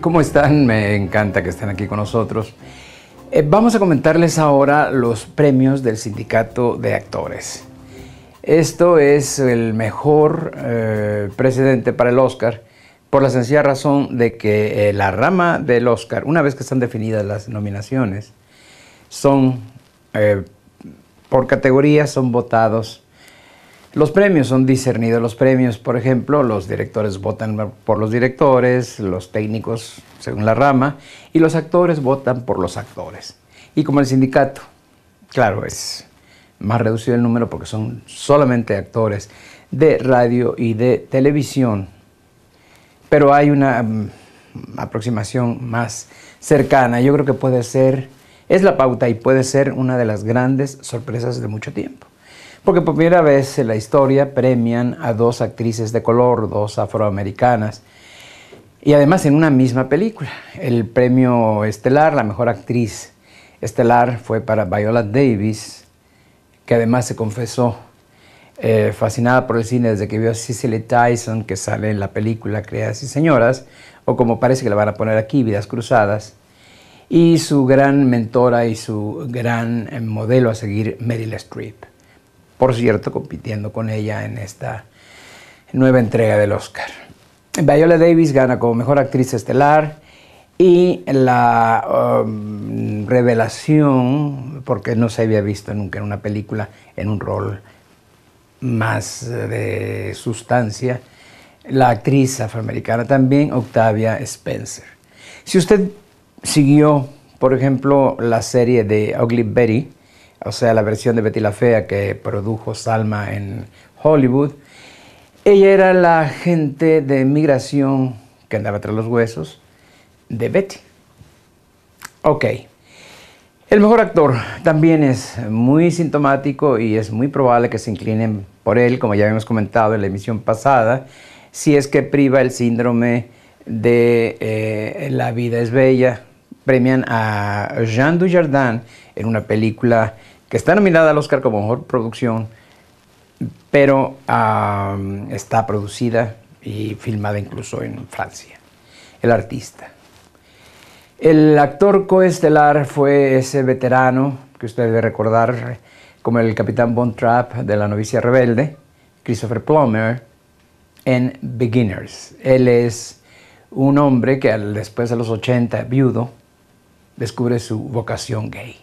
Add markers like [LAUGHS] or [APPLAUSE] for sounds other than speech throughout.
¿Cómo están? Me encanta que estén aquí con nosotros. Eh, vamos a comentarles ahora los premios del Sindicato de Actores. Esto es el mejor eh, precedente para el Oscar por la sencilla razón de que eh, la rama del Oscar, una vez que están definidas las nominaciones, son por categoría son votados los premios son discernidos. Los premios, por ejemplo, los directores votan por los directores, los técnicos según la rama, y los actores votan por los actores. Y como el sindicato, claro, es más reducido el número porque son solamente actores de radio y de televisión, pero hay una mm, aproximación más cercana. Yo creo que puede ser, es la pauta y puede ser una de las grandes sorpresas de mucho tiempo porque por primera vez en la historia premian a dos actrices de color, dos afroamericanas, y además en una misma película. El premio estelar, la mejor actriz estelar, fue para Viola Davis, que además se confesó eh, fascinada por el cine desde que vio a Cicely Tyson, que sale en la película Creadas y Señoras, o como parece que la van a poner aquí, Vidas Cruzadas, y su gran mentora y su gran eh, modelo a seguir, Meryl Streep por cierto, compitiendo con ella en esta nueva entrega del Oscar. Viola Davis gana como mejor actriz estelar y la um, revelación, porque no se había visto nunca en una película en un rol más eh, de sustancia, la actriz afroamericana también, Octavia Spencer. Si usted siguió, por ejemplo, la serie de Ugly Betty, o sea, la versión de Betty la Fea que produjo Salma en Hollywood. Ella era la agente de migración que andaba tras los huesos de Betty. Ok. El mejor actor también es muy sintomático y es muy probable que se inclinen por él, como ya habíamos comentado en la emisión pasada, si es que priva el síndrome de eh, la vida es bella premian a Jean Dujardin en una película que está nominada al Oscar como mejor producción, pero está producida y filmada incluso en Francia. El artista. El actor coestelar fue ese veterano que usted debe recordar como el capitán Von Trapp de La novicia rebelde, Christopher Plummer, en Beginners. Él es un hombre que después de los 80, viudo, descubre su vocación gay.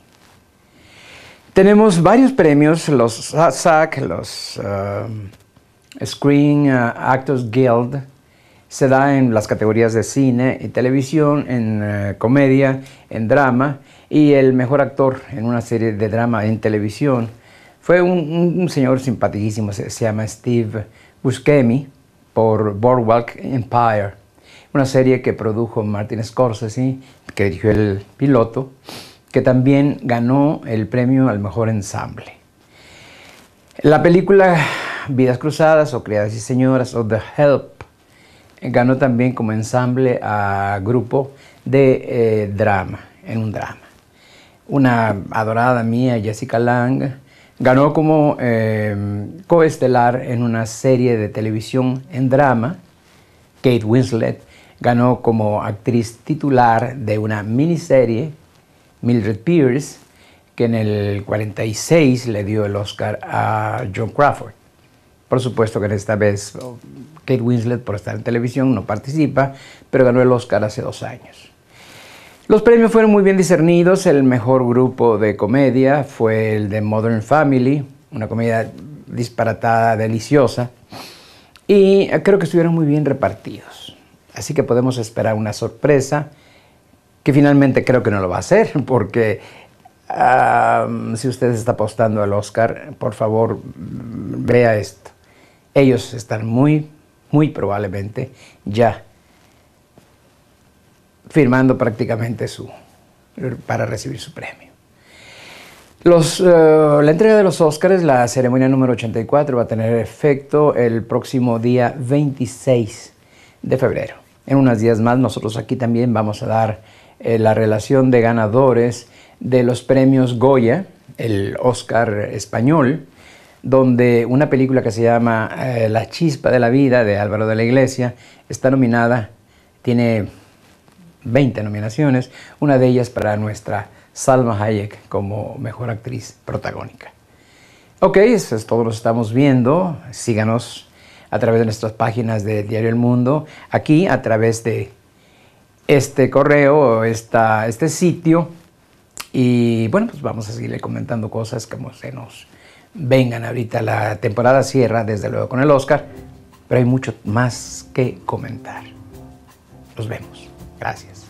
Tenemos varios premios, los SAC, los um, Screen uh, Actors Guild, se da en las categorías de cine y televisión, en uh, comedia, en drama, y el mejor actor en una serie de drama en televisión fue un, señor simpaticísimo, se, se llama Steve Buscemi, por Boardwalk Empire una serie que produjo Martin Scorsese, que dirigió el piloto, que también ganó el premio al mejor ensamble. La película Vidas Cruzadas o Criadas y Señoras o The Help ganó también como ensamble a grupo de eh, drama, en un drama. Una adorada mía, Jessica Lang, ganó como em, coestelar en una serie de televisión en drama, Kate Winslet, ganó como actriz titular de una miniserie, Mildred Pierce, que en el 46 le dio el Oscar a John Crawford. Por supuesto que en esta vez oh, Kate Winslet, por estar en televisión, no participa, pero ganó el Oscar hace dos años. Los premios fueron muy bien discernidos. El mejor grupo de comedia fue el de Modern Family, una comedia disparatada, deliciosa. Y creo que estuvieron muy bien repartidos. Así que podemos esperar una sorpresa que finalmente creo que no lo va a hacer, [LAUGHS] porque si usted está apostando al Oscar, por favor, vea esto. Ellos están muy, muy probablemente ya firmando prácticamente su, para recibir su premio. Eh, la entrega de los Oscars, la ceremonia número 84, va a tener efecto el próximo día 26 de febrero. En unos días más nosotros aquí también vamos a dar eh, la relación de ganadores de los premios Goya, el Oscar español, donde una película que se llama eh, La chispa de la vida de Álvaro de la Iglesia está nominada, tiene 20 nominaciones, una de ellas para nuestra Salma Hayek como mejor actriz protagónica. Ok, eso es todo, nos estamos viendo, síganos a través de nuestras páginas de Diario El Mundo, aquí a través de este correo, esta, este sitio. Y bueno, pues vamos a seguirle comentando cosas como se nos vengan ahorita. La temporada cierra, desde luego, con el Oscar, pero hay mucho más que comentar. Nos vemos. Gracias.